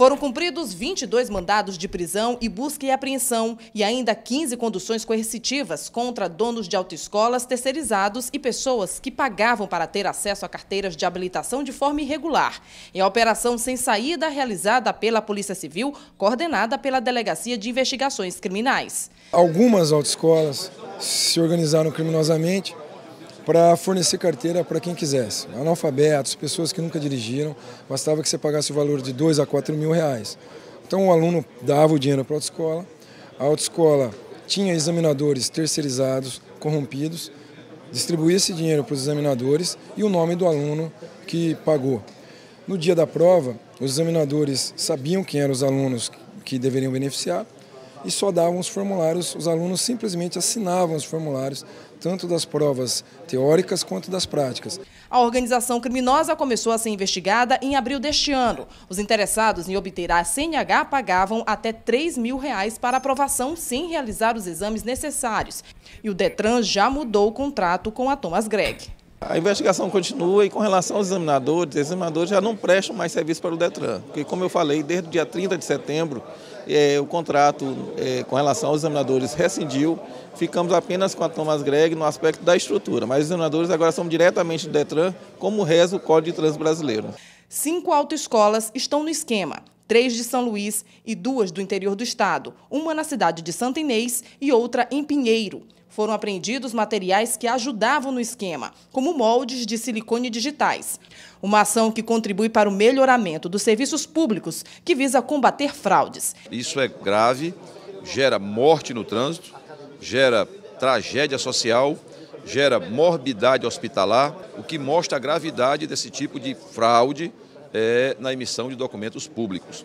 Foram cumpridos 22 mandados de prisão e busca e apreensão e ainda 15 conduções coercitivas contra donos de autoescolas, terceirizados e pessoas que pagavam para ter acesso a carteiras de habilitação de forma irregular. Em operação sem saída realizada pela Polícia Civil, coordenada pela Delegacia de Investigações Criminais. Algumas autoescolas se organizaram criminosamente para fornecer carteira para quem quisesse. Analfabetos, pessoas que nunca dirigiram, bastava que você pagasse o valor de 2 a 4 mil reais. Então o aluno dava o dinheiro para a autoescola, a autoescola tinha examinadores terceirizados, corrompidos, distribuía esse dinheiro para os examinadores e o nome do aluno que pagou. No dia da prova, os examinadores sabiam quem eram os alunos que deveriam beneficiar e só davam os formulários, os alunos simplesmente assinavam os formulários, tanto das provas teóricas quanto das práticas. A organização criminosa começou a ser investigada em abril deste ano. Os interessados em obter a CNH pagavam até 3 mil reais para aprovação sem realizar os exames necessários. E o DETRAN já mudou o contrato com a Thomas Gregg. A investigação continua e com relação aos examinadores, os examinadores já não prestam mais serviço para o DETRAN, porque como eu falei, desde o dia 30 de setembro, é, o contrato é, com relação aos examinadores rescindiu, ficamos apenas com a Thomas Greg no aspecto da estrutura, mas os examinadores agora são diretamente do DETRAN, como reza o Código de Trânsito Brasileiro. Cinco autoescolas estão no esquema, três de São Luís e duas do interior do estado, uma na cidade de Santa Inês e outra em Pinheiro foram apreendidos materiais que ajudavam no esquema, como moldes de silicone digitais. Uma ação que contribui para o melhoramento dos serviços públicos, que visa combater fraudes. Isso é grave, gera morte no trânsito, gera tragédia social, gera morbidade hospitalar, o que mostra a gravidade desse tipo de fraude é, na emissão de documentos públicos.